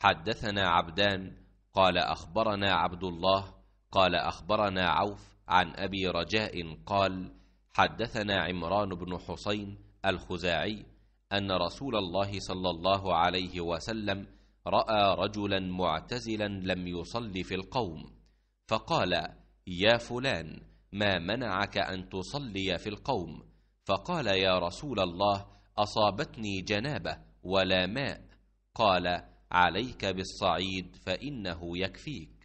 حدثنا عبدان قال اخبرنا عبد الله قال اخبرنا عوف عن ابي رجاء قال حدثنا عمران بن حسين الخزاعي ان رسول الله صلى الله عليه وسلم راى رجلا معتزلا لم يصلي في القوم فقال يا فلان ما منعك ان تصلي في القوم فقال يا رسول الله اصابتني جنابه ولا ماء قال عليك بالصعيد فإنه يكفيك